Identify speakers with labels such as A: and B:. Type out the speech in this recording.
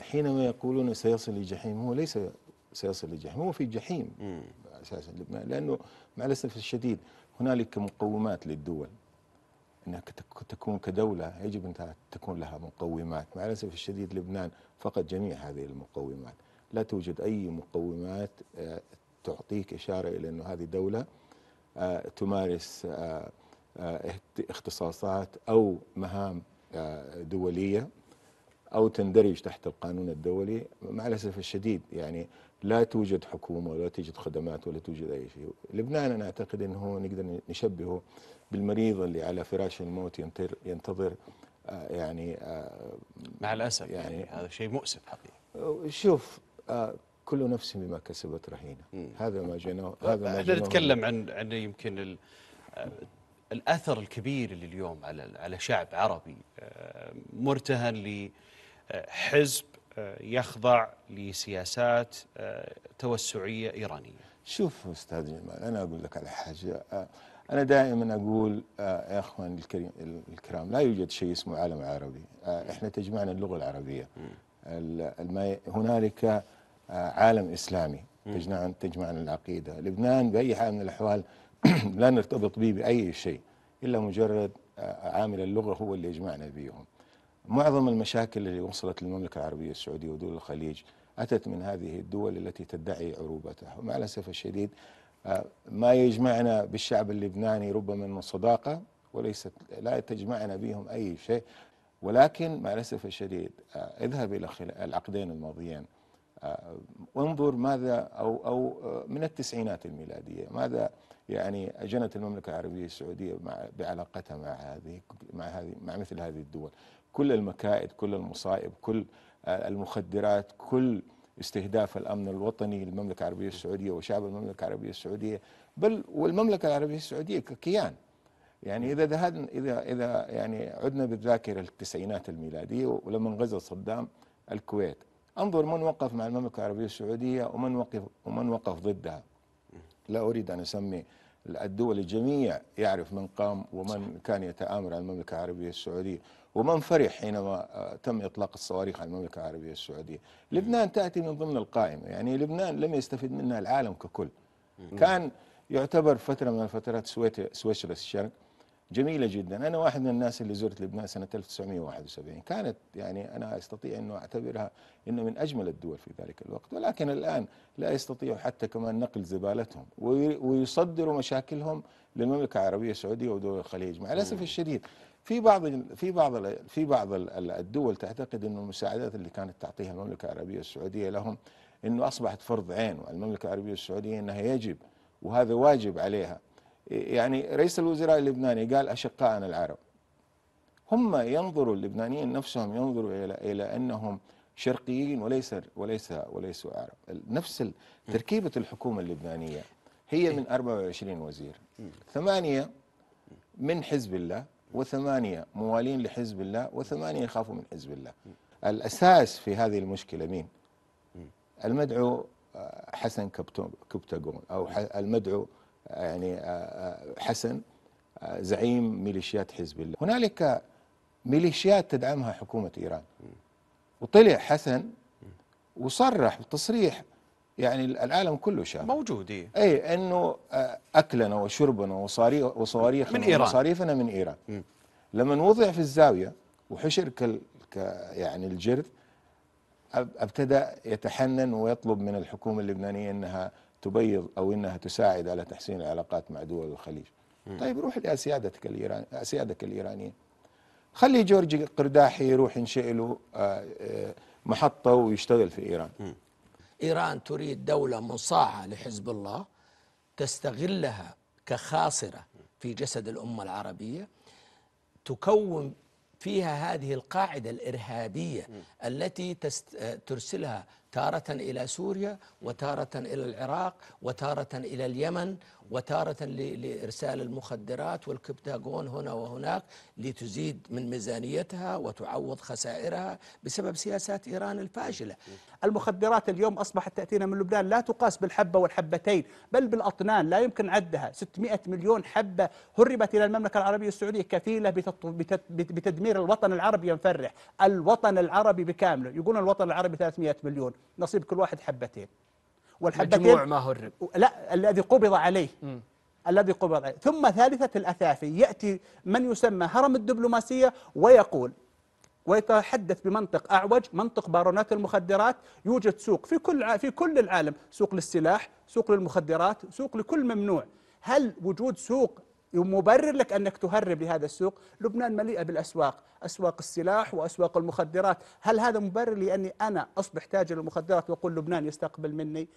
A: حينما يقولون سيصل لجحيم هو ليس سيصل لجحيم هو في جحيم اساسا لبنان لانه مع الاسف الشديد هنالك مقومات للدول انها تكون كدوله يجب ان تكون لها مقومات مع الاسف الشديد لبنان فقد جميع هذه المقومات لا توجد اي مقومات آه، تعطيك اشاره الى انه هذه دوله آه، تمارس آه، اختصاصات او مهام دوليه أو تندرج تحت القانون الدولي مع الأسف الشديد يعني لا توجد حكومة ولا توجد خدمات ولا توجد أي شيء لبنان أنا أعتقد أنه نقدر نشبهه بالمريض اللي على فراش الموت ينتظر, ينتظر آه، يعني آه، مع الأسف يعني, يعني هذا شيء مؤسف حقيقي شوف آه، كل نفس بما كسبت رهينة هذا ما جنوه هذا ما احنا نتكلم
B: عن عن يمكن الاثر الكبير اللي اليوم على على شعب عربي مرتهن حزب آه، يخضع لسياسات آه، توسعية إيرانية
A: شوف أستاذ جمال أنا أقول لك على حاجة آه، أنا دائما أقول يا أخوان الكريم الكرام لا يوجد شيء اسمه عالم عربي إحنا تجمعنا اللغة العربية هنالك عالم إسلامي تجمعنا تجمعنا العقيدة لبنان بأي حال من الأحوال لا نرتبط به بأي شيء إلا مجرد عامل اللغة هو اللي يجمعنا بيهم معظم المشاكل اللي وصلت للمملكة العربية السعودية ودول الخليج أتت من هذه الدول التي تدعي عروبتها ومع الأسف الشديد آه، ما يجمعنا بالشعب اللبناني ربما من صداقة وليست لا تجمعنا بهم أي شيء ولكن مع الأسف الشديد آه، اذهب إلى العقدين الماضيين وانظر آه، ماذا أو, أو من التسعينات الميلادية ماذا يعني أجنت المملكة العربية السعودية مع بعلاقتها مع هذه مع هذه مع مثل هذه الدول كل المكائد كل المصائب كل آه، المخدرات كل استهداف الأمن الوطني للمملكة العربية السعودية وشعب المملكة العربية السعودية بل والمملكة العربية السعودية ككيان يعني إذا ذهبنا إذا إذا يعني عدنا بالذاكرة للتسعينات الميلادية ولما انغزل صدام الكويت انظر من وقف مع المملكة العربية السعودية ومن وقف ومن وقف ضدها لا أريد أن أسمي الدول الجميع يعرف من قام ومن كان يتآمر على المملكة العربية السعودية ومن فرح حينما آه، تم إطلاق الصواريخ على المملكة العربية السعودية لبنان تأتي من ضمن القائمة يعني لبنان لم يستفد منها العالم ككل كان يعتبر فترة من الفترات سويسرا الشرق جميله جدا انا واحد من الناس اللي زرت لبنان سنه 1971 كانت يعني انا استطيع انه اعتبرها انه من اجمل الدول في ذلك الوقت ولكن الان لا يستطيعوا حتى كمان نقل زبالتهم ويصدروا مشاكلهم للمملكه العربيه السعوديه ودول الخليج مع الاسف الشديد في بعض في بعض في بعض الدول تعتقد انه المساعدات اللي كانت تعطيها المملكه العربيه السعوديه لهم انه اصبحت فرض عين والمملكه العربيه السعوديه انها يجب وهذا واجب عليها يعني رئيس الوزراء اللبناني قال أشقائنا العرب هم ينظروا اللبنانيين نفسهم ينظروا إلى إلى أنهم شرقيين وليس وليس وليسوا عرب نفس تركيبة الحكومة اللبنانية هي من 24 إيه. وزير ثمانية من حزب الله وثمانية موالين لحزب الله وثمانية يخافوا من حزب الله الأساس في هذه المشكلة مين؟ المدعو آه، حسن كبتاغون أو المدعو يعني آه، آه، حسن آه، زعيم ميليشيات حزب الله هنالك ميليشيات تدعمها حكومة إيران وطلع حسن وصرح بتصريح يعني العالم كله شاف
B: موجود أي
A: إيه، أنه أكلنا وشربنا وصواريخنا من إيران ومصاريفنا من إيران لما وضع في الزاوية وحشر ك يعني الجرد ابتدى يتحنن ويطلب من الحكومة اللبنانية أنها تبيض او انها تساعد على تحسين العلاقات مع دول الخليج م. طيب روح لاسيادتك الايران اسيادك الايرانيين خلي جورج قرداحي يروح ينشئ له آه، آه، محطه ويشتغل في ايران م.
B: ايران تريد دوله مصاعه لحزب الله تستغلها كخاصره في جسد الامه العربيه تكون فيها هذه القاعده الارهابيه م. التي تست... آه، ترسلها تارة إلى سوريا وتارة إلى العراق وتارة إلى اليمن وتارة لإرسال المخدرات والكبتاغون هنا وهناك لتزيد من ميزانيتها وتعوض خسائرها بسبب سياسات إيران الفاشلة المخدرات اليوم أصبحت تأتينا من لبنان لا تقاس بالحبة والحبتين بل بالأطنان لا يمكن عدها 600 مليون حبة هربت إلى المملكة العربية السعودية كفيلة بتدمير الوطن العربي ينفرح الوطن العربي بكامله يقولون الوطن العربي 300 مليون نصيب كل واحد حبتين والحبتين مجموع ما هرب لا الذي قبض عليه م. الذي قبض عليه ثم ثالثة الأثافي يأتي من يسمى هرم الدبلوماسية ويقول ويتحدث بمنطق أعوج منطق بارونات المخدرات يوجد سوق في كل في كل العالم سوق للسلاح سوق للمخدرات سوق لكل ممنوع هل وجود سوق مبرر لك أنك تهرب لهذا السوق لبنان مليئة بالأسواق أسواق السلاح وأسواق المخدرات هل هذا مبرر لأني أنا أصبح تاجر المخدرات وأقول لبنان يستقبل مني